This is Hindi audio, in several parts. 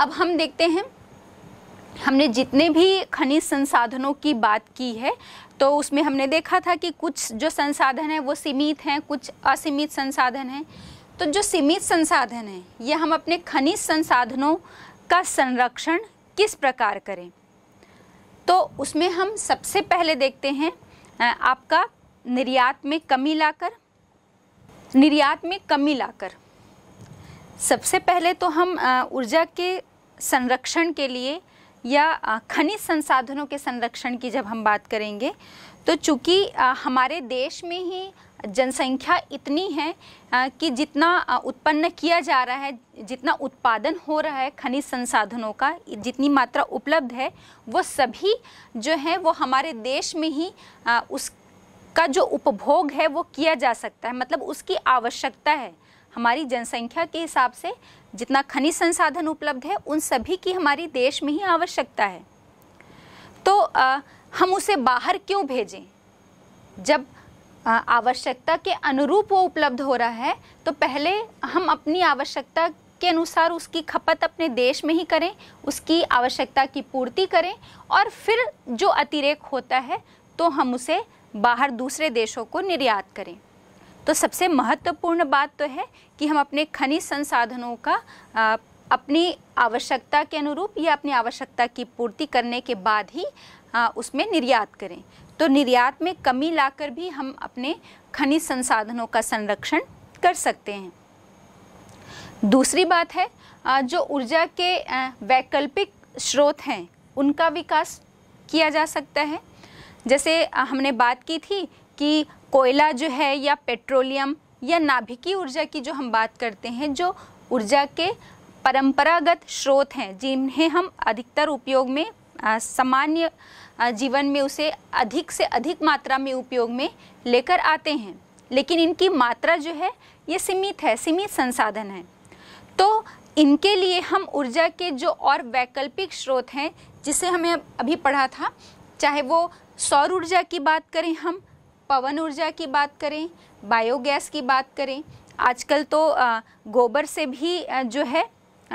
अब हम देखते हैं हमने जितने भी खनिज संसाधनों की बात की है तो उसमें हमने देखा था कि कुछ जो संसाधन है वो सीमित हैं कुछ असीमित संसाधन हैं तो जो सीमित संसाधन हैं ये हम अपने खनिज संसाधनों का संरक्षण किस प्रकार करें तो उसमें हम सबसे पहले देखते हैं आपका निर्यात में कमी लाकर निर्यात में कमी लाकर सबसे पहले तो हम ऊर्जा के संरक्षण के लिए या खनिज संसाधनों के संरक्षण की जब हम बात करेंगे तो चूँकि हमारे देश में ही जनसंख्या इतनी है कि जितना उत्पन्न किया जा रहा है जितना उत्पादन हो रहा है खनिज संसाधनों का जितनी मात्रा उपलब्ध है वो सभी जो है वो हमारे देश में ही उसका जो उपभोग है वो किया जा सकता है मतलब उसकी आवश्यकता है हमारी जनसंख्या के हिसाब से जितना खनिज संसाधन उपलब्ध है उन सभी की हमारी देश में ही आवश्यकता है तो आ, हम उसे बाहर क्यों भेजें जब आवश्यकता के अनुरूप वो उपलब्ध हो रहा है तो पहले हम अपनी आवश्यकता के अनुसार उसकी खपत अपने देश में ही करें उसकी आवश्यकता की पूर्ति करें और फिर जो अतिरेक होता है तो हम उसे बाहर दूसरे देशों को निर्यात करें तो सबसे महत्वपूर्ण बात तो है कि हम अपने खनिज संसाधनों का अपनी आवश्यकता के अनुरूप या अपनी आवश्यकता की पूर्ति करने के बाद ही उसमें निर्यात करें तो निर्यात में कमी लाकर भी हम अपने खनिज संसाधनों का संरक्षण कर सकते हैं दूसरी बात है जो ऊर्जा के वैकल्पिक स्रोत हैं उनका विकास किया जा सकता है जैसे हमने बात की थी कि कोयला जो है या पेट्रोलियम या नाभिकीय ऊर्जा की जो हम बात करते हैं जो ऊर्जा के परंपरागत स्रोत हैं जिन्हें हम अधिकतर उपयोग में सामान्य जीवन में उसे अधिक से अधिक मात्रा में उपयोग में लेकर आते हैं लेकिन इनकी मात्रा जो है ये सीमित है सीमित संसाधन है तो इनके लिए हम ऊर्जा के जो और वैकल्पिक स्रोत हैं जिसे हमें अभी पढ़ा था चाहे वो सौर ऊर्जा की बात करें हम पवन ऊर्जा की बात करें बायोगैस की बात करें आजकल तो गोबर से भी जो है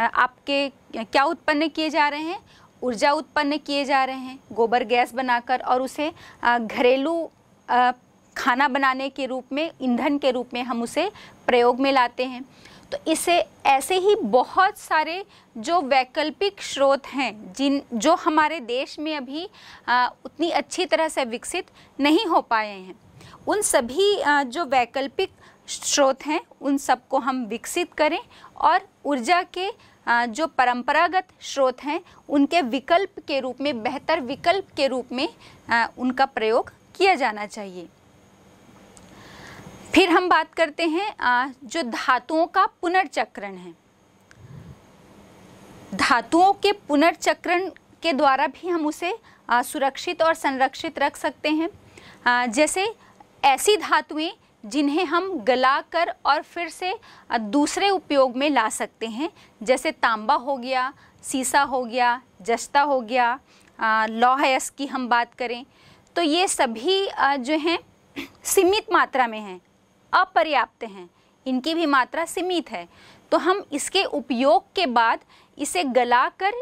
आपके क्या उत्पन्न किए जा रहे हैं ऊर्जा उत्पन्न किए जा रहे हैं गोबर गैस बनाकर और उसे घरेलू खाना बनाने के रूप में ईंधन के रूप में हम उसे प्रयोग में लाते हैं तो इसे ऐसे ही बहुत सारे जो वैकल्पिक स्रोत हैं जिन जो हमारे देश में अभी आ, उतनी अच्छी तरह से विकसित नहीं हो पाए हैं उन सभी आ, जो वैकल्पिक स्रोत हैं उन सबको हम विकसित करें और ऊर्जा के आ, जो परंपरागत स्रोत हैं उनके विकल्प के रूप में बेहतर विकल्प के रूप में आ, उनका प्रयोग किया जाना चाहिए फिर हम बात करते हैं जो धातुओं का पुनर्चक्रण है धातुओं के पुनर्चक्रण के द्वारा भी हम उसे सुरक्षित और संरक्षित रख सकते हैं जैसे ऐसी धातुएं जिन्हें हम गलाकर और फिर से दूसरे उपयोग में ला सकते हैं जैसे तांबा हो गया सीसा हो गया जस्ता हो गया लौह अयस्क की हम बात करें तो ये सभी जो हैं सीमित मात्रा में हैं अपर्याप्त हैं इनकी भी मात्रा सीमित है तो हम इसके उपयोग के बाद इसे गलाकर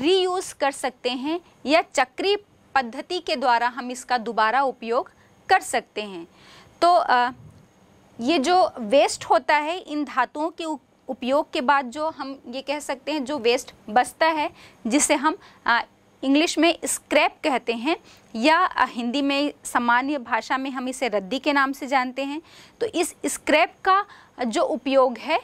रीयूज़ कर सकते हैं या चक्री पद्धति के द्वारा हम इसका दोबारा उपयोग कर सकते हैं तो आ, ये जो वेस्ट होता है इन धातुओं के उपयोग के बाद जो हम ये कह सकते हैं जो वेस्ट बचता है जिसे हम इंग्लिश में स्क्रैप कहते हैं या हिंदी में सामान्य भाषा में हम इसे रद्दी के नाम से जानते हैं तो इस स्क्रैप का जो उपयोग है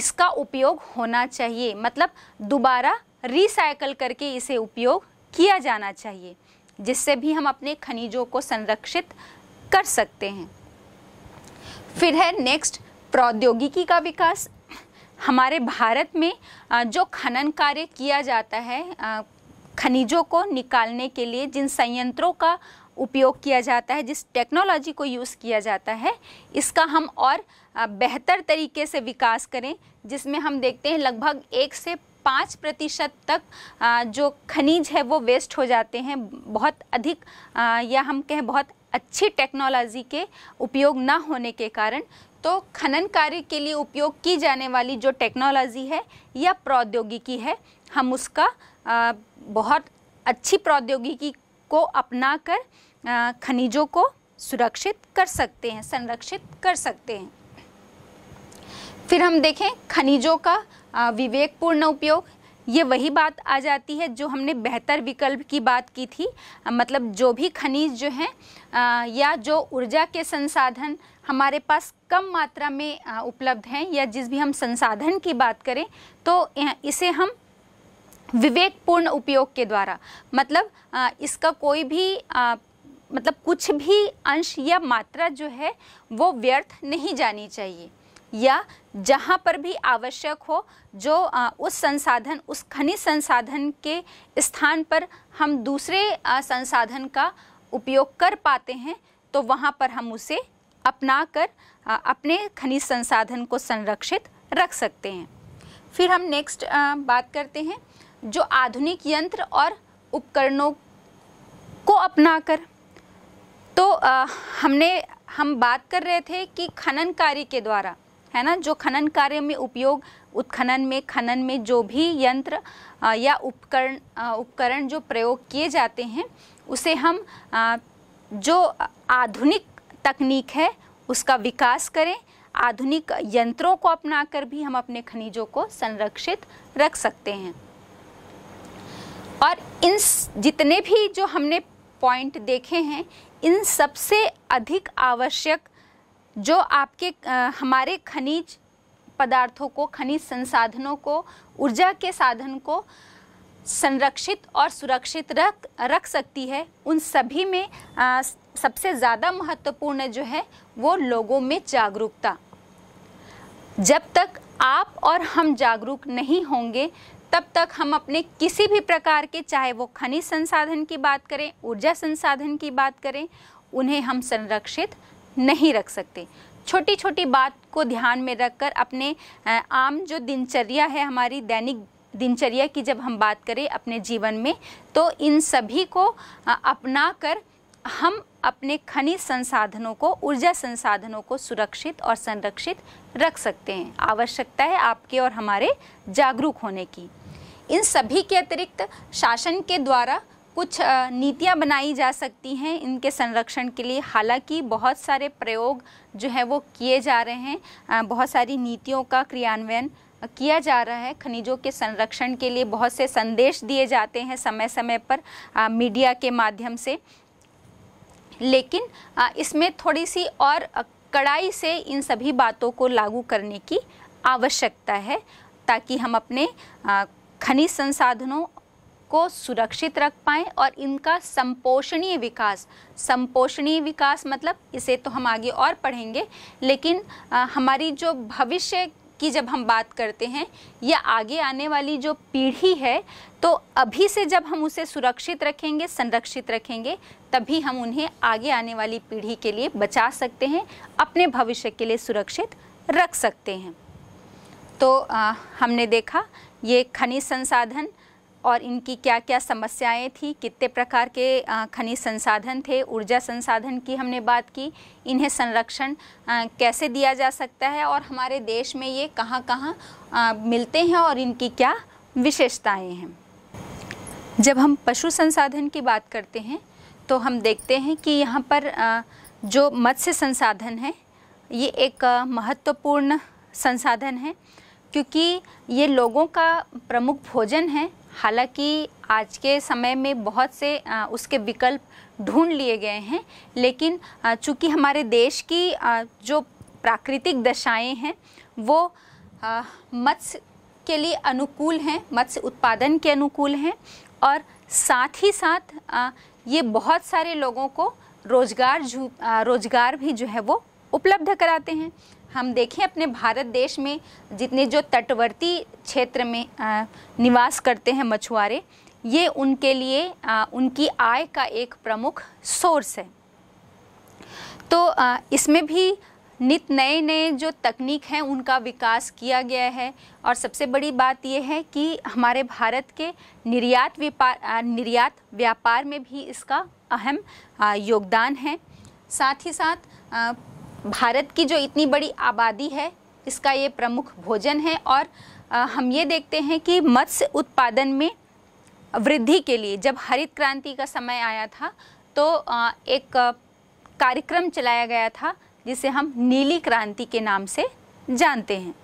इसका उपयोग होना चाहिए मतलब दोबारा रिसाइकल करके इसे उपयोग किया जाना चाहिए जिससे भी हम अपने खनिजों को संरक्षित कर सकते हैं फिर है नेक्स्ट प्रौद्योगिकी का विकास हमारे भारत में जो खनन कार्य किया जाता है खनिजों को निकालने के लिए जिन संयंत्रों का उपयोग किया जाता है जिस टेक्नोलॉजी को यूज़ किया जाता है इसका हम और बेहतर तरीके से विकास करें जिसमें हम देखते हैं लगभग एक से पाँच प्रतिशत तक जो खनिज है वो वेस्ट हो जाते हैं बहुत अधिक या हम कहें बहुत अच्छी टेक्नोलॉजी के उपयोग ना होने के कारण तो खनन कार्य के लिए उपयोग की जाने वाली जो टेक्नोलॉजी है या प्रौद्योगिकी है हम उसका बहुत अच्छी प्रौद्योगिकी को अपना कर खनिजों को सुरक्षित कर सकते हैं संरक्षित कर सकते हैं फिर हम देखें खनिजों का विवेकपूर्ण उपयोग ये वही बात आ जाती है जो हमने बेहतर विकल्प की बात की थी मतलब जो भी खनिज जो हैं या जो ऊर्जा के संसाधन हमारे पास कम मात्रा में उपलब्ध हैं या जिस भी हम संसाधन की बात करें तो इसे हम विवेकपूर्ण उपयोग के द्वारा मतलब आ, इसका कोई भी आ, मतलब कुछ भी अंश या मात्रा जो है वो व्यर्थ नहीं जानी चाहिए या जहाँ पर भी आवश्यक हो जो आ, उस संसाधन उस खनिज संसाधन के स्थान पर हम दूसरे आ, संसाधन का उपयोग कर पाते हैं तो वहाँ पर हम उसे अपना कर आ, अपने खनिज संसाधन को संरक्षित रख सकते हैं फिर हम नेक्स्ट बात करते हैं जो आधुनिक यंत्र और उपकरणों को अपनाकर तो आ, हमने हम बात कर रहे थे कि खनन कार्य के द्वारा है ना जो खनन कार्य में उपयोग उत्खनन में खनन में जो भी यंत्र आ, या उपकरण उपकरण जो प्रयोग किए जाते हैं उसे हम आ, जो आधुनिक तकनीक है उसका विकास करें आधुनिक यंत्रों को अपनाकर भी हम अपने खनिजों को संरक्षित रख सकते हैं और इन जितने भी जो हमने पॉइंट देखे हैं इन सबसे अधिक आवश्यक जो आपके आ, हमारे खनिज पदार्थों को खनिज संसाधनों को ऊर्जा के साधन को संरक्षित और सुरक्षित रख रख सकती है उन सभी में आ, सबसे ज़्यादा महत्वपूर्ण जो है वो लोगों में जागरूकता जब तक आप और हम जागरूक नहीं होंगे तब तक हम अपने किसी भी प्रकार के चाहे वो खनिज संसाधन की बात करें ऊर्जा संसाधन की बात करें उन्हें हम संरक्षित नहीं रख सकते छोटी छोटी बात को ध्यान में रखकर अपने आम जो दिनचर्या है हमारी दैनिक दिनचर्या की जब हम बात करें अपने जीवन में तो इन सभी को अपना कर हम अपने खनिज संसाधनों को ऊर्जा संसाधनों को सुरक्षित और संरक्षित रख सकते हैं आवश्यकता है आपके और हमारे जागरूक होने की इन सभी के अतिरिक्त शासन के द्वारा कुछ नीतियां बनाई जा सकती हैं इनके संरक्षण के लिए हालांकि बहुत सारे प्रयोग जो है वो किए जा रहे हैं बहुत सारी नीतियों का क्रियान्वयन किया जा रहा है खनिजों के संरक्षण के लिए बहुत से संदेश दिए जाते हैं समय समय पर आ, मीडिया के माध्यम से लेकिन आ, इसमें थोड़ी सी और कड़ाई से इन सभी बातों को लागू करने की आवश्यकता है ताकि हम अपने आ, खनिज संसाधनों को सुरक्षित रख पाएँ और इनका संपोषणीय विकास संपोषणीय विकास मतलब इसे तो हम आगे और पढ़ेंगे लेकिन आ, हमारी जो भविष्य की जब हम बात करते हैं या आगे आने वाली जो पीढ़ी है तो अभी से जब हम उसे सुरक्षित रखेंगे संरक्षित रखेंगे तभी हम उन्हें आगे आने वाली पीढ़ी के लिए बचा सकते हैं अपने भविष्य के लिए सुरक्षित रख सकते हैं तो आ, हमने देखा ये खनिज संसाधन और इनकी क्या क्या समस्याएं थी कितने प्रकार के खनिज संसाधन थे ऊर्जा संसाधन की हमने बात की इन्हें संरक्षण कैसे दिया जा सकता है और हमारे देश में ये कहाँ कहाँ मिलते हैं और इनकी क्या विशेषताएं हैं जब हम पशु संसाधन की बात करते हैं तो हम देखते हैं कि यहाँ पर जो मत्स्य संसाधन है ये एक महत्वपूर्ण संसाधन है क्योंकि ये लोगों का प्रमुख भोजन है हालांकि आज के समय में बहुत से उसके विकल्प ढूंढ लिए गए हैं लेकिन चूंकि हमारे देश की जो प्राकृतिक दशाएं हैं वो मत्स्य के लिए अनुकूल हैं मत्स्य उत्पादन के अनुकूल हैं और साथ ही साथ ये बहुत सारे लोगों को रोजगार रोजगार भी जो है वो उपलब्ध कराते हैं हम देखें अपने भारत देश में जितने जो तटवर्ती क्षेत्र में निवास करते हैं मछुआरे ये उनके लिए उनकी आय का एक प्रमुख सोर्स है तो इसमें भी नित नए नए जो तकनीक हैं उनका विकास किया गया है और सबसे बड़ी बात यह है कि हमारे भारत के निर्यात व्यापार निर्यात व्यापार में भी इसका अहम योगदान है साथ ही साथ भारत की जो इतनी बड़ी आबादी है इसका ये प्रमुख भोजन है और हम ये देखते हैं कि मत्स्य उत्पादन में वृद्धि के लिए जब हरित क्रांति का समय आया था तो एक कार्यक्रम चलाया गया था जिसे हम नीली क्रांति के नाम से जानते हैं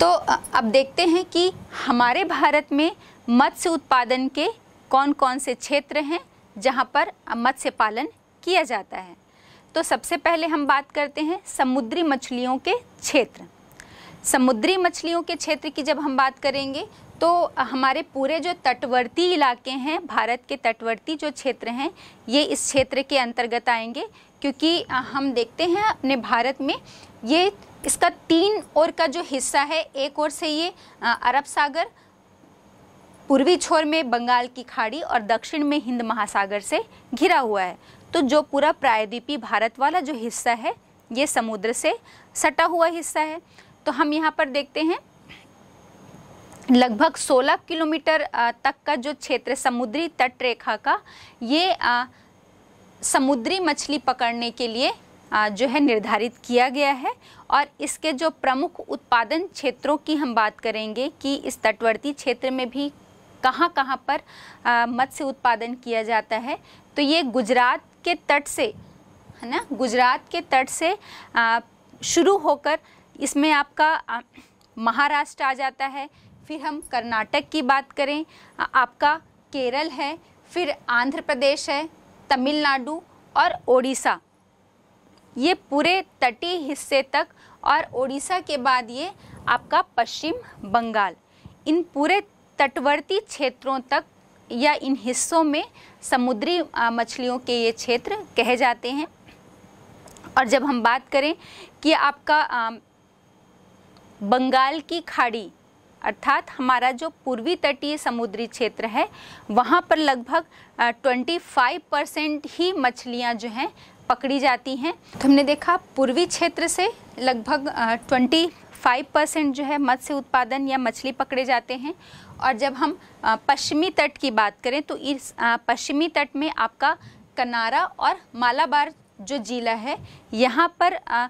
तो अब देखते हैं कि हमारे भारत में मत्स्य उत्पादन के कौन कौन से क्षेत्र हैं जहाँ पर मत्स्य पालन किया जाता है तो सबसे पहले हम बात करते हैं समुद्री मछलियों के क्षेत्र समुद्री मछलियों के क्षेत्र की जब हम बात करेंगे तो हमारे पूरे जो तटवर्ती इलाके हैं भारत के तटवर्ती जो क्षेत्र हैं ये इस क्षेत्र के अंतर्गत आएंगे क्योंकि हम देखते हैं अपने भारत में ये इसका तीन ओर का जो हिस्सा है एक ओर से ये अरब सागर पूर्वी छोर में बंगाल की खाड़ी और दक्षिण में हिंद महासागर से घिरा हुआ है तो जो पूरा प्रायद्वीपी भारत वाला जो हिस्सा है ये समुद्र से सटा हुआ हिस्सा है तो हम यहाँ पर देखते हैं लगभग 16 किलोमीटर तक का जो क्षेत्र समुद्री तट रेखा का ये आ, समुद्री मछली पकड़ने के लिए आ, जो है निर्धारित किया गया है और इसके जो प्रमुख उत्पादन क्षेत्रों की हम बात करेंगे कि इस तटवर्ती क्षेत्र में भी कहाँ कहाँ पर मत्स्य उत्पादन किया जाता है तो ये गुजरात के तट से है ना गुजरात के तट से शुरू होकर इसमें आपका महाराष्ट्र आ जाता है फिर हम कर्नाटक की बात करें आपका केरल है फिर आंध्र प्रदेश है तमिलनाडु और ओडिशा ये पूरे तटीय हिस्से तक और ओडिशा के बाद ये आपका पश्चिम बंगाल इन पूरे तटवर्ती क्षेत्रों तक या इन हिस्सों में समुद्री मछलियों के ये क्षेत्र कहे जाते हैं और जब हम बात करें कि आपका बंगाल की खाड़ी अर्थात हमारा जो पूर्वी तटीय समुद्री क्षेत्र है वहाँ पर लगभग 25 परसेंट ही मछलियाँ जो हैं पकड़ी जाती हैं तो हमने देखा पूर्वी क्षेत्र से लगभग 25 परसेंट जो है मत्स्य उत्पादन या मछली पकड़े जाते हैं और जब हम पश्चिमी तट की बात करें तो इस पश्चिमी तट में आपका कनारा और मालाबार जो जिला है यहाँ पर आ,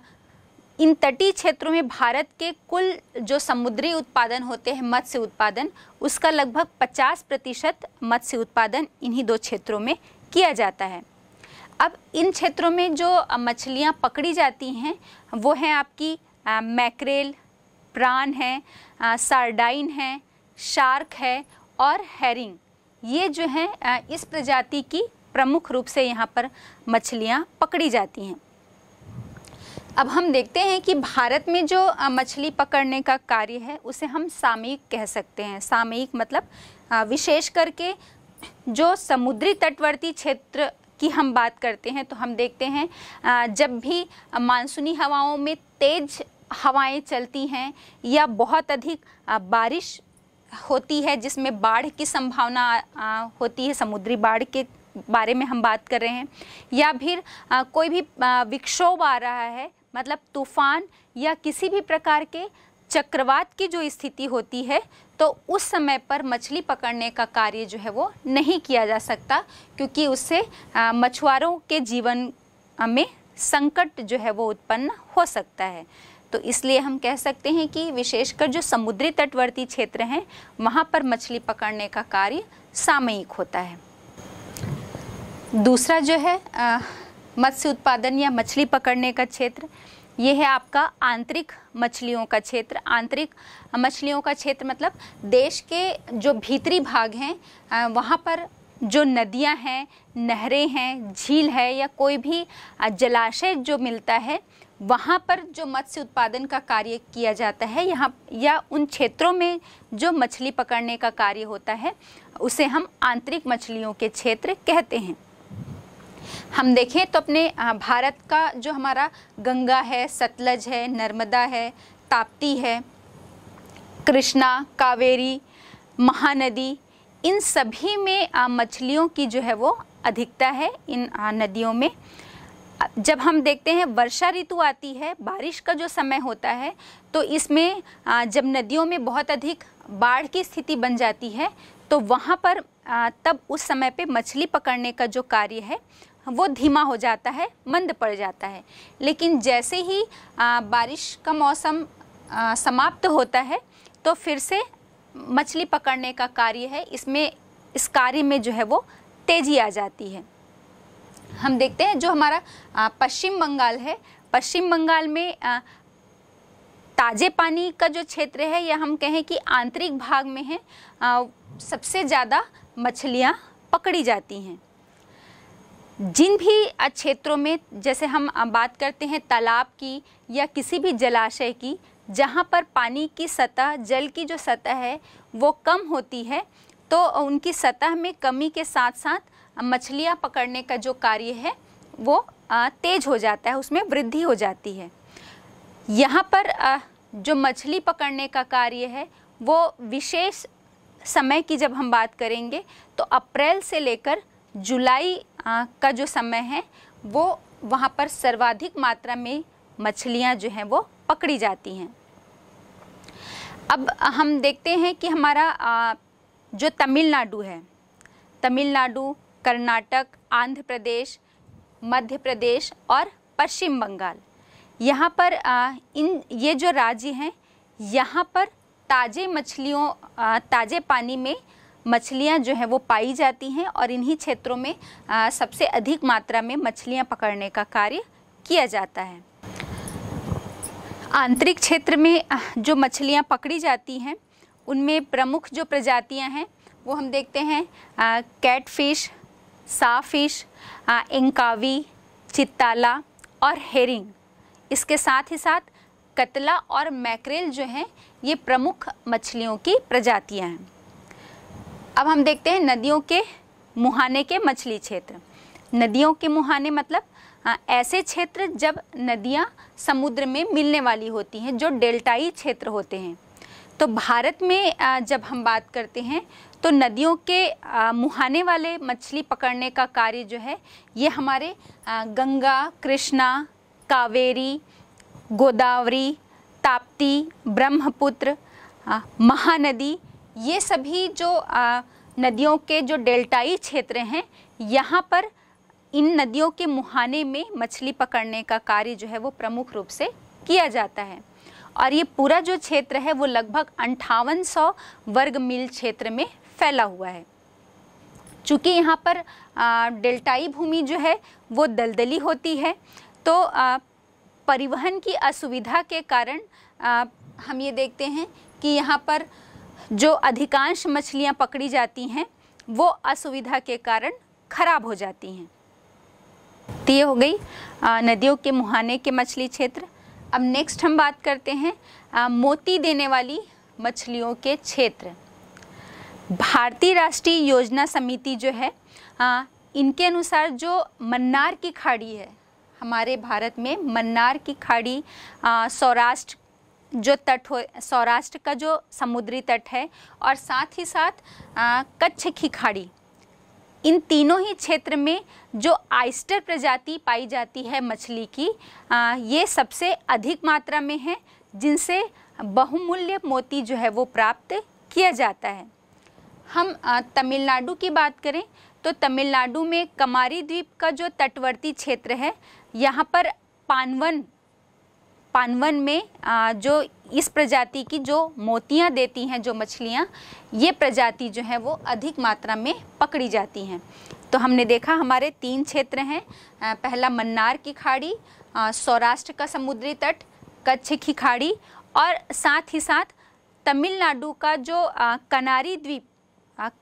इन तटीय क्षेत्रों में भारत के कुल जो समुद्री उत्पादन होते हैं मत्स्य उत्पादन उसका लगभग 50 प्रतिशत मत्स्य उत्पादन इन्हीं दो क्षेत्रों में किया जाता है अब इन क्षेत्रों में जो मछलियाँ पकड़ी जाती हैं वो हैं आपकी मैकरेल प्रान है सार्डाइन है शार्क है और हैरिंग ये जो हैं इस प्रजाति की प्रमुख रूप से यहाँ पर मछलियाँ पकड़ी जाती हैं अब हम देखते हैं कि भारत में जो मछली पकड़ने का कार्य है उसे हम सामयिक कह सकते हैं सामयिक मतलब विशेष करके जो समुद्री तटवर्ती क्षेत्र की हम बात करते हैं तो हम देखते हैं जब भी मानसूनी हवाओं में तेज हवाएं चलती हैं या बहुत अधिक बारिश होती है जिसमें बाढ़ की संभावना आ, होती है समुद्री बाढ़ के बारे में हम बात कर रहे हैं या फिर कोई भी विक्षोभ आ रहा है मतलब तूफान या किसी भी प्रकार के चक्रवात की जो स्थिति होती है तो उस समय पर मछली पकड़ने का कार्य जो है वो नहीं किया जा सकता क्योंकि उससे मछुआरों के जीवन में संकट जो है वो उत्पन्न हो सकता है तो इसलिए हम कह सकते हैं कि विशेषकर जो समुद्री तटवर्ती क्षेत्र हैं वहाँ पर मछली पकड़ने का कार्य सामयिक होता है दूसरा जो है मत्स्य उत्पादन या मछली पकड़ने का क्षेत्र ये है आपका आंतरिक मछलियों का क्षेत्र आंतरिक मछलियों का क्षेत्र मतलब देश के जो भीतरी भाग हैं वहाँ पर जो नदियाँ हैं नहरें हैं झील है या कोई भी जलाशय जो मिलता है वहाँ पर जो मत्स्य उत्पादन का कार्य किया जाता है यहाँ या उन क्षेत्रों में जो मछली पकड़ने का कार्य होता है उसे हम आंतरिक मछलियों के क्षेत्र कहते हैं हम देखें तो अपने भारत का जो हमारा गंगा है सतलज है नर्मदा है ताप्ती है कृष्णा कावेरी महानदी इन सभी में मछलियों की जो है वो अधिकता है इन नदियों में जब हम देखते हैं वर्षा ऋतु आती है बारिश का जो समय होता है तो इसमें जब नदियों में बहुत अधिक बाढ़ की स्थिति बन जाती है तो वहाँ पर तब उस समय पे मछली पकड़ने का जो कार्य है वो धीमा हो जाता है मंद पड़ जाता है लेकिन जैसे ही बारिश का मौसम समाप्त होता है तो फिर से मछली पकड़ने का कार्य है इसमें इस कार्य में जो है वो तेज़ी आ जाती है हम देखते हैं जो हमारा पश्चिम बंगाल है पश्चिम बंगाल में ताजे पानी का जो क्षेत्र है या हम कहें कि आंतरिक भाग में है सबसे ज़्यादा मछलियाँ पकड़ी जाती हैं जिन भी क्षेत्रों में जैसे हम बात करते हैं तालाब की या किसी भी जलाशय की जहाँ पर पानी की सतह जल की जो सतह है वो कम होती है तो उनकी सतह में कमी के साथ साथ मछलियाँ पकड़ने का जो कार्य है वो तेज हो जाता है उसमें वृद्धि हो जाती है यहाँ पर जो मछली पकड़ने का कार्य है वो विशेष समय की जब हम बात करेंगे तो अप्रैल से लेकर जुलाई का जो समय है वो वहाँ पर सर्वाधिक मात्रा में मछलियाँ जो हैं वो पकड़ी जाती हैं अब हम देखते हैं कि हमारा जो तमिलनाडु है तमिलनाडु कर्नाटक आंध्र प्रदेश मध्य प्रदेश और पश्चिम बंगाल यहाँ पर इन ये जो राज्य हैं यहाँ पर ताज़े मछलियों ताज़े पानी में मछलियाँ जो हैं वो पाई जाती हैं और इन्हीं क्षेत्रों में सबसे अधिक मात्रा में मछलियाँ पकड़ने का कार्य किया जाता है आंतरिक क्षेत्र में जो मछलियाँ पकड़ी जाती हैं उनमें प्रमुख जो प्रजातियाँ हैं वो हम देखते हैं कैटफिश फिश साफिश इंकावी चित्ताला और हेरिंग इसके साथ ही साथ कतला और मैकरेल जो हैं ये प्रमुख मछलियों की प्रजातियां हैं अब हम देखते हैं नदियों के मुहाने के मछली क्षेत्र नदियों के मुहाने मतलब आ, ऐसे क्षेत्र जब नदियां समुद्र में मिलने वाली होती हैं जो डेल्टाई क्षेत्र होते हैं तो भारत में जब हम बात करते हैं तो नदियों के मुहाने वाले मछली पकड़ने का कार्य जो है ये हमारे गंगा कृष्णा कावेरी गोदावरी ताप्ती ब्रह्मपुत्र महानदी ये सभी जो आ, नदियों के जो डेल्टाई क्षेत्र हैं यहाँ पर इन नदियों के मुहाने में मछली पकड़ने का कार्य जो है वो प्रमुख रूप से किया जाता है और ये पूरा जो क्षेत्र है वो लगभग अंठावन वर्ग मील क्षेत्र में फैला हुआ है चूँकि यहाँ पर डेल्टाई भूमि जो है वो दलदली होती है तो आ, परिवहन की असुविधा के कारण आ, हम ये देखते हैं कि यहाँ पर जो अधिकांश मछलियाँ पकड़ी जाती हैं वो असुविधा के कारण खराब हो जाती हैं तो ये हो गई नदियों के मुहाने के मछली क्षेत्र अब नेक्स्ट हम बात करते हैं आ, मोती देने वाली मछलियों के क्षेत्र भारतीय राष्ट्रीय योजना समिति जो है आ, इनके अनुसार जो मन्नार की खाड़ी है हमारे भारत में मन्नार की खाड़ी सौराष्ट्र जो तट हो सौराष्ट्र का जो समुद्री तट है और साथ ही साथ आ, कच्छ की खाड़ी इन तीनों ही क्षेत्र में जो आइस्टर प्रजाति पाई जाती है मछली की आ, ये सबसे अधिक मात्रा में है जिनसे बहुमूल्य मोती जो है वो प्राप्त किया जाता है हम तमिलनाडु की बात करें तो तमिलनाडु में कमारी द्वीप का जो तटवर्ती क्षेत्र है यहाँ पर पानवन पानवन में जो इस प्रजाति की जो मोतियाँ देती हैं जो मछलियाँ ये प्रजाति जो है वो अधिक मात्रा में पकड़ी जाती हैं तो हमने देखा हमारे तीन क्षेत्र हैं पहला मन्नार की खाड़ी सौराष्ट्र का समुद्री तट कच्छ की खाड़ी और साथ ही साथ तमिलनाडु का जो कनारी द्वीप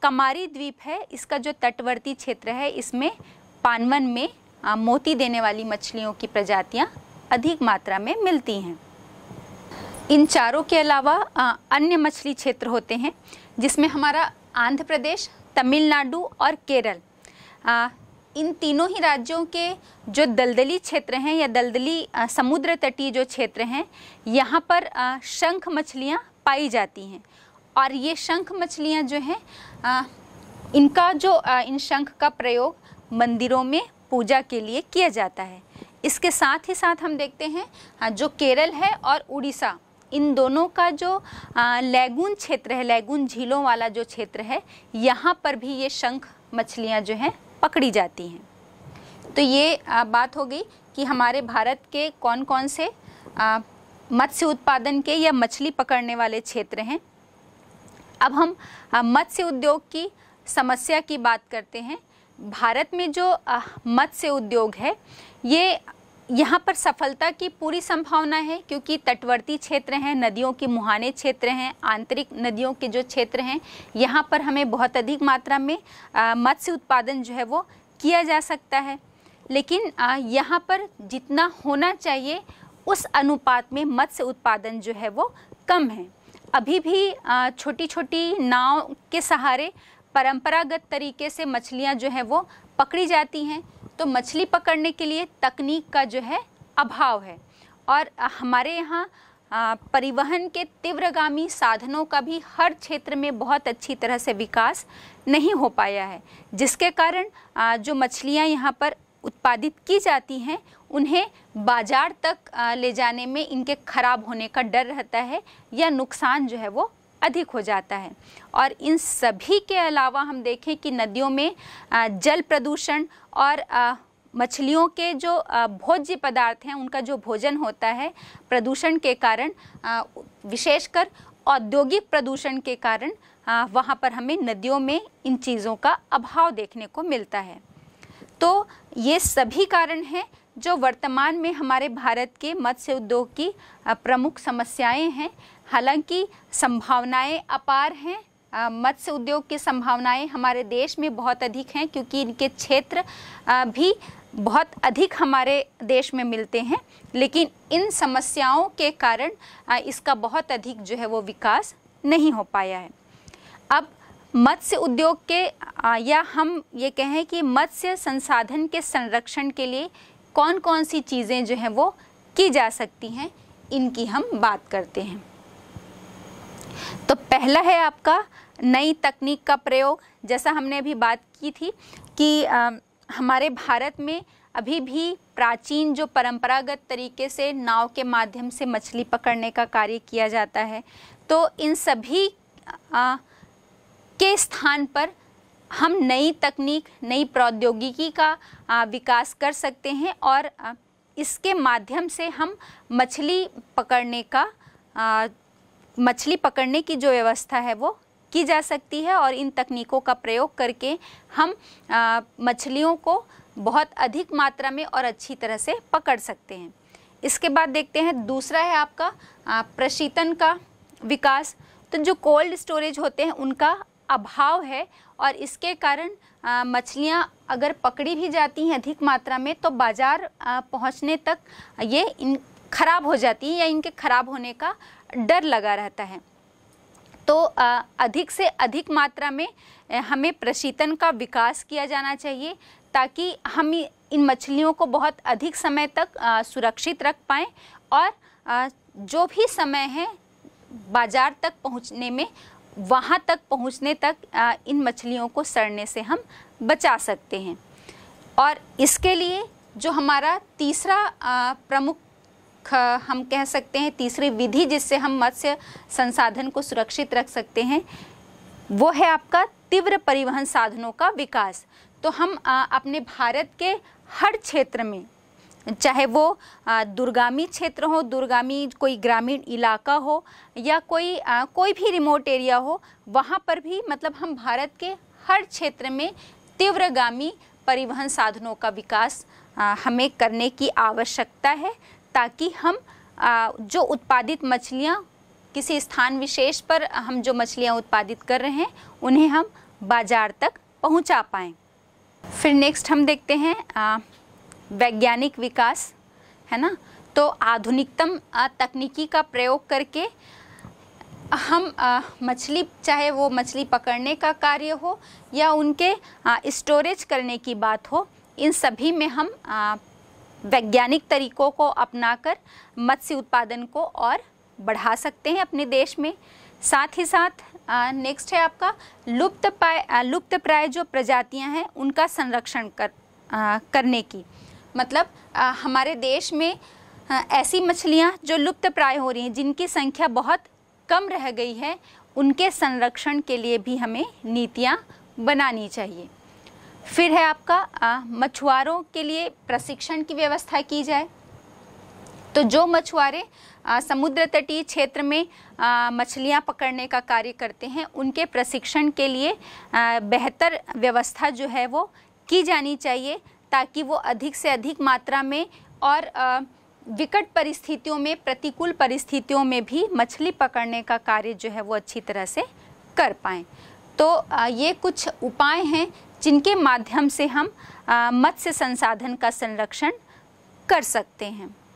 कमारी द्वीप है इसका जो तटवर्ती क्षेत्र है इसमें पानवन में आ, मोती देने वाली मछलियों की प्रजातियां अधिक मात्रा में मिलती हैं इन चारों के अलावा आ, अन्य मछली क्षेत्र होते हैं जिसमें हमारा आंध्र प्रदेश तमिलनाडु और केरल आ, इन तीनों ही राज्यों के जो दलदली क्षेत्र हैं या दलदली समुद्र तटीय जो क्षेत्र हैं यहाँ पर शंख मछलियाँ पाई जाती हैं और ये शंख मछलियाँ जो हैं इनका जो इन शंख का प्रयोग मंदिरों में पूजा के लिए किया जाता है इसके साथ ही साथ हम देखते हैं जो केरल है और उड़ीसा इन दोनों का जो लैगून क्षेत्र है लैगून झीलों वाला जो क्षेत्र है यहाँ पर भी ये शंख मछलियाँ जो हैं पकड़ी जाती हैं तो ये बात हो गई कि हमारे भारत के कौन कौन से मत्स्य उत्पादन के या मछली पकड़ने वाले क्षेत्र हैं अब हम मत्स्य उद्योग की समस्या की बात करते हैं भारत में जो मत्स्य उद्योग है ये यहाँ पर सफलता की पूरी संभावना है क्योंकि तटवर्ती क्षेत्र हैं नदियों के मुहाने क्षेत्र हैं आंतरिक नदियों के जो क्षेत्र हैं यहाँ पर हमें बहुत अधिक मात्रा में मत्स्य उत्पादन जो है वो किया जा सकता है लेकिन यहाँ पर जितना होना चाहिए उस अनुपात में मत्स्य उत्पादन जो है वो कम है अभी भी छोटी छोटी नाव के सहारे परंपरागत तरीके से मछलियाँ जो हैं वो पकड़ी जाती हैं तो मछली पकड़ने के लिए तकनीक का जो है अभाव है और हमारे यहाँ परिवहन के तीव्रगामी साधनों का भी हर क्षेत्र में बहुत अच्छी तरह से विकास नहीं हो पाया है जिसके कारण जो मछलियाँ यहाँ पर उत्पादित की जाती हैं उन्हें बाजार तक ले जाने में इनके खराब होने का डर रहता है या नुकसान जो है वो अधिक हो जाता है और इन सभी के अलावा हम देखें कि नदियों में जल प्रदूषण और मछलियों के जो भोज्य पदार्थ हैं उनका जो भोजन होता है प्रदूषण के कारण विशेषकर औद्योगिक प्रदूषण के कारण वहाँ पर हमें नदियों में इन चीज़ों का अभाव देखने को मिलता है तो ये सभी कारण हैं जो वर्तमान में हमारे भारत के मत्स्य उद्योग की प्रमुख समस्याएं हैं हालांकि संभावनाएं अपार हैं मत्स्य उद्योग की संभावनाएं हमारे देश में बहुत अधिक हैं क्योंकि इनके क्षेत्र भी बहुत अधिक हमारे देश में मिलते हैं लेकिन इन समस्याओं के कारण इसका बहुत अधिक जो है वो विकास नहीं हो पाया है अब मत्स्य उद्योग के या हम ये कहें कि मत्स्य संसाधन के संरक्षण के लिए कौन कौन सी चीज़ें जो हैं वो की जा सकती हैं इनकी हम बात करते हैं तो पहला है आपका नई तकनीक का प्रयोग जैसा हमने अभी बात की थी कि आ, हमारे भारत में अभी भी प्राचीन जो परंपरागत तरीके से नाव के माध्यम से मछली पकड़ने का कार्य किया जाता है तो इन सभी आ, के स्थान पर हम नई तकनीक नई प्रौद्योगिकी का विकास कर सकते हैं और इसके माध्यम से हम मछली पकड़ने का मछली पकड़ने की जो व्यवस्था है वो की जा सकती है और इन तकनीकों का प्रयोग करके हम मछलियों को बहुत अधिक मात्रा में और अच्छी तरह से पकड़ सकते हैं इसके बाद देखते हैं दूसरा है आपका प्रशीतन का विकास तो जो कोल्ड स्टोरेज होते हैं उनका अभाव है और इसके कारण मछलियां अगर पकड़ी भी जाती हैं अधिक मात्रा में तो बाज़ार पहुंचने तक ये इन खराब हो जाती हैं या इनके खराब होने का डर लगा रहता है तो अधिक से अधिक मात्रा में हमें प्रशीतन का विकास किया जाना चाहिए ताकि हम इन मछलियों को बहुत अधिक समय तक सुरक्षित रख पाएँ और जो भी समय है बाज़ार तक पहुंचने में वहाँ तक पहुँचने तक आ, इन मछलियों को सड़ने से हम बचा सकते हैं और इसके लिए जो हमारा तीसरा आ, प्रमुख हम कह सकते हैं तीसरी विधि जिससे हम मत्स्य संसाधन को सुरक्षित रख सकते हैं वो है आपका तीव्र परिवहन साधनों का विकास तो हम आ, अपने भारत के हर क्षेत्र में चाहे वो दूरगामी क्षेत्र हो दूरगामी कोई ग्रामीण इलाका हो या कोई आ, कोई भी रिमोट एरिया हो वहाँ पर भी मतलब हम भारत के हर क्षेत्र में तीव्रगामी परिवहन साधनों का विकास आ, हमें करने की आवश्यकता है ताकि हम आ, जो उत्पादित मछलियाँ किसी स्थान विशेष पर हम जो मछलियाँ उत्पादित कर रहे हैं उन्हें हम बाज़ार तक पहुँचा पाएँ फिर नेक्स्ट हम देखते हैं वैज्ञानिक विकास है ना तो आधुनिकतम तकनीकी का प्रयोग करके हम मछली चाहे वो मछली पकड़ने का कार्य हो या उनके स्टोरेज करने की बात हो इन सभी में हम वैज्ञानिक तरीकों को अपनाकर मत्स्य उत्पादन को और बढ़ा सकते हैं अपने देश में साथ ही साथ नेक्स्ट है आपका लुप्त पाए लुप्त प्राय जो प्रजातियां हैं उनका संरक्षण कर आ, करने की मतलब आ, हमारे देश में आ, ऐसी मछलियाँ जो लुप्त प्राय हो रही हैं जिनकी संख्या बहुत कम रह गई है उनके संरक्षण के लिए भी हमें नीतियाँ बनानी चाहिए फिर है आपका मछुआरों के लिए प्रशिक्षण की व्यवस्था की जाए तो जो मछुआरे समुद्र तटीय क्षेत्र में मछलियाँ पकड़ने का कार्य करते हैं उनके प्रशिक्षण के लिए बेहतर व्यवस्था जो है वो की जानी चाहिए ताकि वो अधिक से अधिक मात्रा में और विकट परिस्थितियों में प्रतिकूल परिस्थितियों में भी मछली पकड़ने का कार्य जो है वो अच्छी तरह से कर पाएँ तो ये कुछ उपाय हैं जिनके माध्यम से हम मत्स्य संसाधन का संरक्षण कर सकते हैं